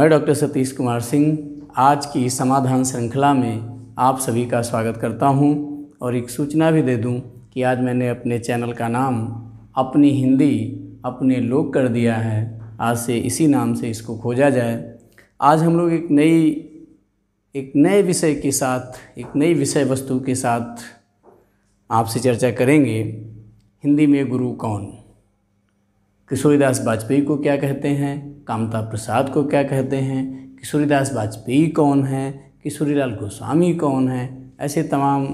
मैं डॉक्टर सतीश कुमार सिंह आज की समाधान श्रृंखला में आप सभी का स्वागत करता हूं और एक सूचना भी दे दूं कि आज मैंने अपने चैनल का नाम अपनी हिंदी अपने लोक कर दिया है आज से इसी नाम से इसको खोजा जाए आज हम लोग एक नई एक नए विषय के साथ एक नई विषय वस्तु के साथ आपसे चर्चा करेंगे हिंदी में गुरु कौन किशोरीदास वाजपेयी को क्या कहते हैं कामता प्रसाद को क्या कहते हैं किशोरीदास वाजपेयी कौन हैं किशोरीलाल गोस्वामी कौन हैं ऐसे तमाम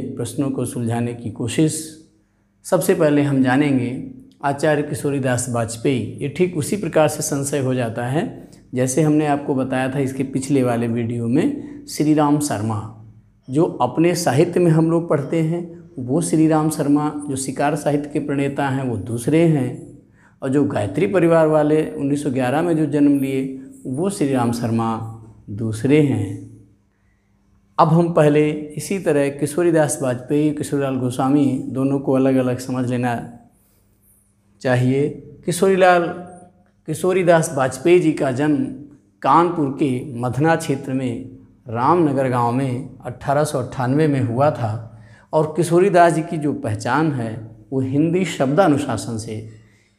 प्रश्नों को सुलझाने की कोशिश सबसे पहले हम जानेंगे आचार्य किशोरीदास वाजपेयी ये ठीक उसी प्रकार से संशय हो जाता है जैसे हमने आपको बताया था इसके पिछले वाले वीडियो में श्री राम शर्मा जो अपने साहित्य में हम लोग पढ़ते हैं वो श्री राम शर्मा जो शिकार साहित्य के प्रणेता हैं वो दूसरे हैं और जो गायत्री परिवार वाले 1911 में जो जन्म लिए वो श्री राम शर्मा दूसरे हैं अब हम पहले इसी तरह किशोरीदास वाजपेयी किशोरीलाल गोस्वामी दोनों को अलग अलग समझ लेना चाहिए किशोरीलाल किशोरीदास वाजपेयी जी का जन्म कानपुर के मधना क्षेत्र में रामनगर गांव में अट्ठारह में हुआ था और किशोरीदास जी की जो पहचान है वो हिंदी शब्दानुशासन से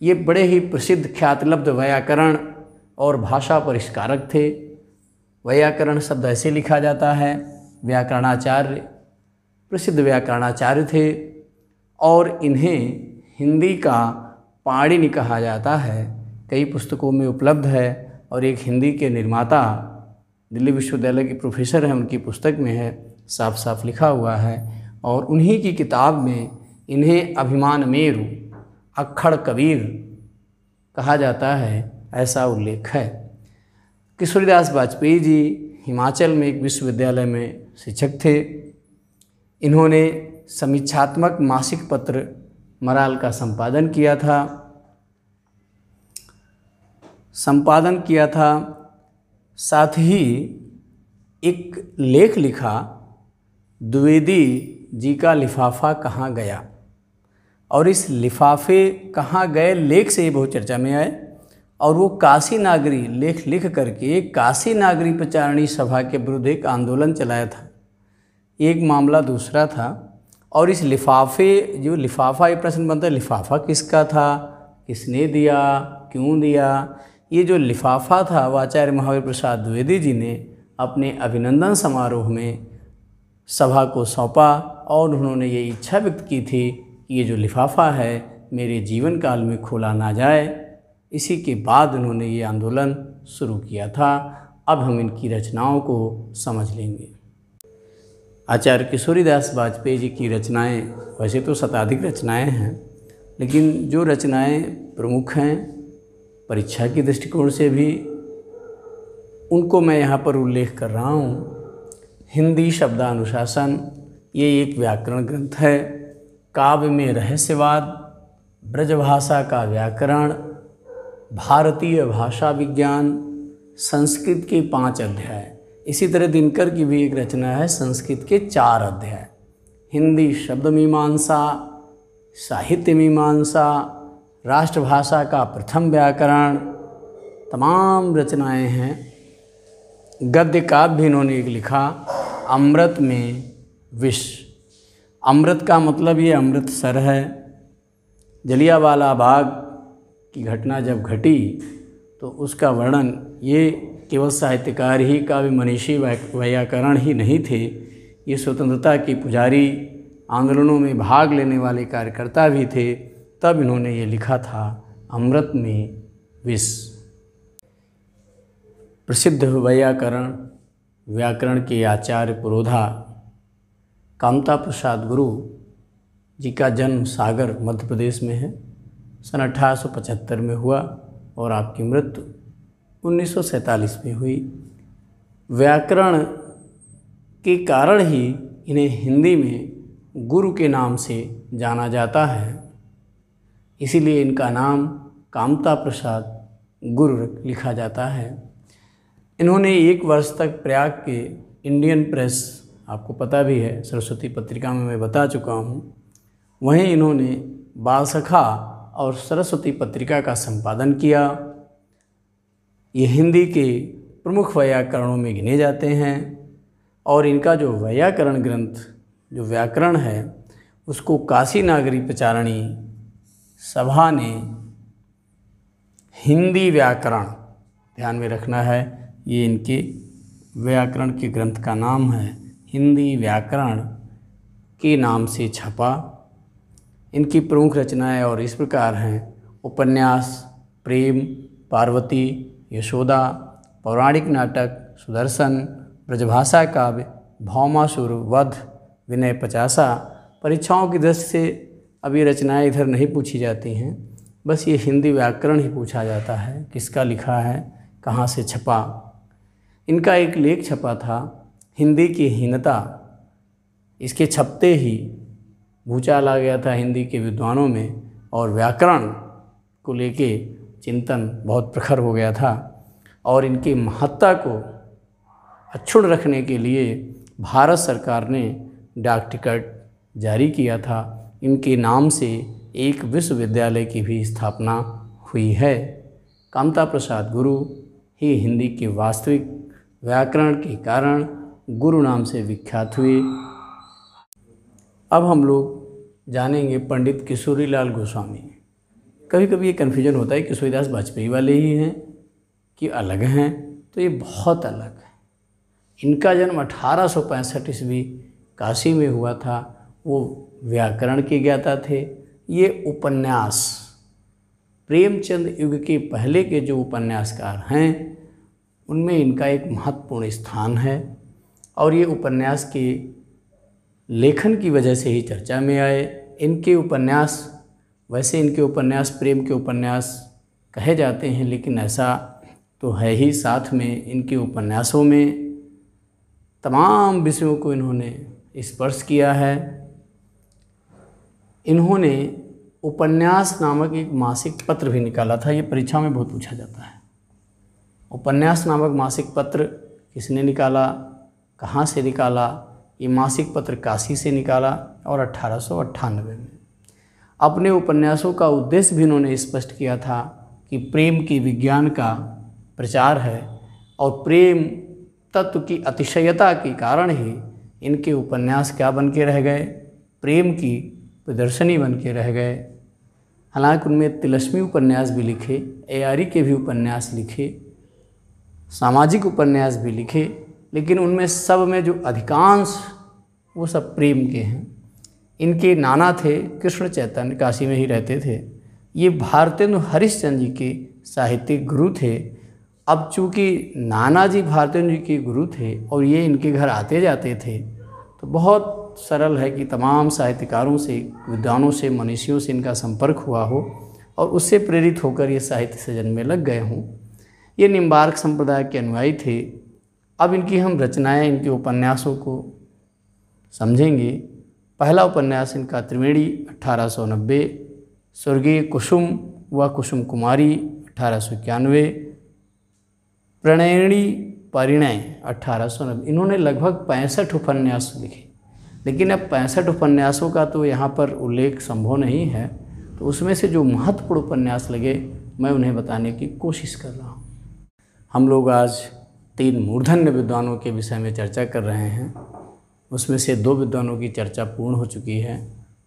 ये बड़े ही प्रसिद्ध ख्यातलब्ध व्याकरण और भाषा परिष्कारक थे व्याकरण शब्द ऐसे लिखा जाता है व्याकरणाचार्य प्रसिद्ध व्याकरणाचार्य थे और इन्हें हिंदी का पाणिनि कहा जाता है कई पुस्तकों में उपलब्ध है और एक हिंदी के निर्माता दिल्ली विश्वविद्यालय के प्रोफेसर हैं उनकी पुस्तक में है साफ साफ लिखा हुआ है और उन्हीं की किताब में इन्हें अभिमान मेरू अक्खड़ कबीर कहा जाता है ऐसा उल्लेख है किशोरीदास वाजपेयी जी हिमाचल में एक विश्वविद्यालय में शिक्षक थे इन्होंने समीक्षात्मक मासिक पत्र मराल का संपादन किया था संपादन किया था साथ ही एक लेख लिखा द्विवेदी जी का लिफाफा कहाँ गया और इस लिफाफे कहाँ गए लेख से ये बहुत चर्चा में आए और वो काशी नागरी लेख लिख करके काशी नागरी प्रचारणी सभा के विरुद्ध एक आंदोलन चलाया था एक मामला दूसरा था और इस लिफाफे जो लिफाफा ये प्रश्न बनता है लिफाफा किसका था किसने दिया क्यों दिया ये जो लिफाफा था वो आचार्य महावीर प्रसाद द्विवेदी जी ने अपने अभिनंदन समारोह में सभा को सौंपा और उन्होंने ये इच्छा व्यक्त की थी ये जो लिफाफा है मेरे जीवन काल में खोला ना जाए इसी के बाद उन्होंने ये आंदोलन शुरू किया था अब हम इनकी रचनाओं को समझ लेंगे आचार्य किशोरीदास वाजपेयी जी की रचनाएं वैसे तो शताधिक रचनाएं हैं लेकिन जो रचनाएं प्रमुख हैं परीक्षा के दृष्टिकोण से भी उनको मैं यहाँ पर उल्लेख कर रहा हूँ हिंदी शब्दानुशासन ये एक व्याकरण ग्रंथ है काव्य में रहस्यवाद ब्रजभाषा का व्याकरण भारतीय भाषा विज्ञान संस्कृत के पांच अध्याय इसी तरह दिनकर की भी एक रचना है संस्कृत के चार अध्याय हिंदी शब्द मीमांसा साहित्य मीमांसा राष्ट्रभाषा का प्रथम व्याकरण तमाम रचनाएं हैं गद्य काव्य इन्होंने एक लिखा अमृत में विश्व अमृत का मतलब ये अमृत सर है जलियावाला बाग की घटना जब घटी तो उसका वर्णन ये केवल साहित्यकार ही काव्य मनीषी व्याकरण ही नहीं थे ये स्वतंत्रता की पुजारी आंदोलनों में भाग लेने वाले कार्यकर्ता भी थे तब इन्होंने ये लिखा था अमृत में विष प्रसिद्ध व्याकरण व्याकरण के आचार्य पुरोधा कामता प्रसाद गुरु जी का जन्म सागर मध्य प्रदेश में है सन अठारह में हुआ और आपकी मृत्यु उन्नीस में हुई व्याकरण के कारण ही इन्हें हिंदी में गुरु के नाम से जाना जाता है इसीलिए इनका नाम कामता प्रसाद गुरु लिखा जाता है इन्होंने एक वर्ष तक प्रयाग के इंडियन प्रेस आपको पता भी है सरस्वती पत्रिका में मैं बता चुका हूँ वहीं इन्होंने बाल सखा और सरस्वती पत्रिका का संपादन किया ये हिंदी के प्रमुख व्याकरणों में गिने जाते हैं और इनका जो व्याकरण ग्रंथ जो व्याकरण है उसको काशी नागरी प्रचारणी सभा ने हिंदी व्याकरण ध्यान में रखना है ये इनके व्याकरण के ग्रंथ का नाम है हिंदी व्याकरण के नाम से छपा इनकी प्रमुख रचनाएं और इस प्रकार हैं उपन्यास प्रेम पार्वती यशोदा पौराणिक नाटक सुदर्शन ब्रजभाषा काव्य भौमासुर वध विनय पचासा परीक्षाओं की दृष्टि से अभी रचनाएं रचनाएँ इधर नहीं पूछी जाती हैं बस ये हिंदी व्याकरण ही पूछा जाता है किसका लिखा है कहाँ से छपा इनका एक लेख छपा था हिंदी की हीनता इसके छपते ही भूचाल आ गया था हिंदी के विद्वानों में और व्याकरण को लेके चिंतन बहुत प्रखर हो गया था और इनकी महत्ता को अक्षुण रखने के लिए भारत सरकार ने डाक टिकट जारी किया था इनके नाम से एक विश्वविद्यालय की भी स्थापना हुई है कामता प्रसाद गुरु ही हिंदी के वास्तविक व्याकरण के कारण गुरु नाम से विख्यात हुए अब हम लोग जानेंगे पंडित किशोरीलाल गोस्वामी कभी कभी ये कन्फ्यूजन होता है किशोरीदास वाजपेयी वाले ही हैं कि अलग हैं तो ये बहुत अलग है इनका जन्म अठारह सौ पैंसठ ईस्वी काशी में हुआ था वो व्याकरण के ज्ञाता थे ये उपन्यास प्रेमचंद युग के पहले के जो उपन्यासकार हैं उनमें इनका एक महत्वपूर्ण स्थान है और ये उपन्यास के लेखन की वजह से ही चर्चा में आए इनके उपन्यास वैसे इनके उपन्यास प्रेम के उपन्यास कहे जाते हैं लेकिन ऐसा तो है ही साथ में इनके उपन्यासों में तमाम विषयों को इन्होंने स्पर्श किया है इन्होंने उपन्यास नामक एक मासिक पत्र भी निकाला था ये परीक्षा में बहुत पूछा जाता है उपन्यास नामक मासिक पत्र किसने निकाला कहाँ से निकाला ये मासिक पत्र काशी से निकाला और अट्ठारह में अपने उपन्यासों का उद्देश्य भी इन्होंने स्पष्ट किया था कि प्रेम की विज्ञान का प्रचार है और प्रेम तत्व की अतिशयता के कारण ही इनके उपन्यास क्या बन के रह गए प्रेम की प्रदर्शनी बन के रह गए हालांकि उनमें तिलस्मी उपन्यास भी लिखे एआरी के भी उपन्यास लिखे सामाजिक उपन्यास भी लिखे लेकिन उनमें सब में जो अधिकांश वो सब प्रेम के हैं इनके नाना थे कृष्ण चैतन्य काशी में ही रहते थे ये भारतेंदु हरिश्चंद्र जी के साहित्यिक गुरु थे अब चूँकि नाना जी भारतेंदु जी के गुरु थे और ये इनके घर आते जाते थे तो बहुत सरल है कि तमाम साहित्यकारों से विद्वानों से मनीषियों से इनका संपर्क हुआ हो और उससे प्रेरित होकर ये साहित्य सृजन में लग गए हों ये निम्बार्क संप्रदाय के अनुयायी थे अब इनकी हम रचनाएं इनके उपन्यासों को समझेंगे पहला उपन्यास इनका त्रिवेणी 1890 स्वर्गीय कुसुम व कुसुम कुमारी इक्यानवे प्रणयणी परिणय अठारह इन्होंने लगभग पैंसठ उपन्यास लिखे लेकिन अब पैंसठ उपन्यासों का तो यहाँ पर उल्लेख संभव नहीं है तो उसमें से जो महत्वपूर्ण उपन्यास लगे मैं उन्हें बताने की कोशिश कर रहा हूँ हम लोग आज तीन मूर्धन्य विद्वानों के विषय में चर्चा कर रहे हैं उसमें से दो विद्वानों की चर्चा पूर्ण हो चुकी है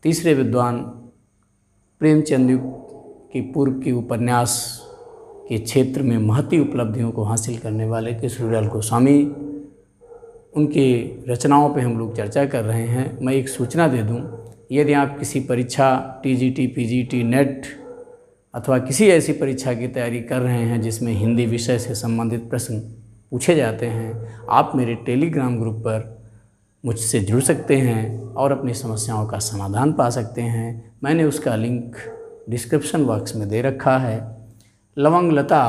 तीसरे विद्वान प्रेमचंद की पूर्व की उपन्यास के क्षेत्र में महती उपलब्धियों को हासिल करने वाले किशोरलाल गोस्वामी उनकी रचनाओं पर हम लोग चर्चा कर रहे हैं मैं एक सूचना दे दूं यदि आप किसी परीक्षा टीजीटी, पीजीटी, नेट अथवा किसी ऐसी परीक्षा की तैयारी कर रहे हैं जिसमें हिंदी विषय से संबंधित प्रश्न पूछे जाते हैं आप मेरे टेलीग्राम ग्रुप पर मुझसे जुड़ सकते हैं और अपनी समस्याओं का समाधान पा सकते हैं मैंने उसका लिंक डिस्क्रिप्शन बॉक्स में दे रखा है लवंग लता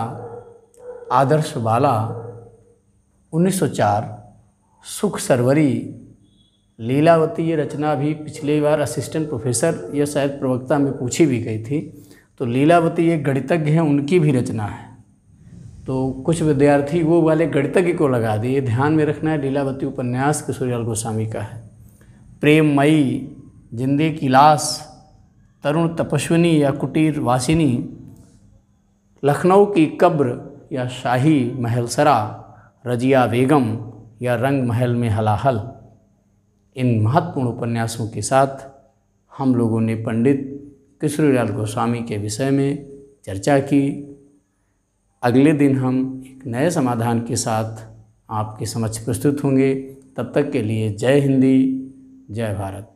आदर्श बाला 1904 सुख सरवरी लीलावती ये रचना भी पिछली बार असिस्टेंट प्रोफेसर या शायद प्रवक्ता में पूछी भी गई थी तो लीलावती ये गणितज्ञ हैं उनकी भी रचना है तो कुछ विद्यार्थी वो वाले गणितज्ञ को लगा दिए ध्यान में रखना है लीलावती उपन्यास किशोरीलाल गोस्वामी का है प्रेम मई जिंदे की लाश तरुण तपस्विनी या कुटीर वासिनी लखनऊ की कब्र या शाही महलसरा रजिया बेगम या रंग महल में हलाहल इन महत्वपूर्ण उपन्यासों के साथ हम लोगों ने पंडित किशोरीलाल गोस्वामी के विषय में चर्चा की अगले दिन हम एक नए समाधान के साथ आपके समक्ष प्रस्तुत होंगे तब तक के लिए जय हिंदी जय भारत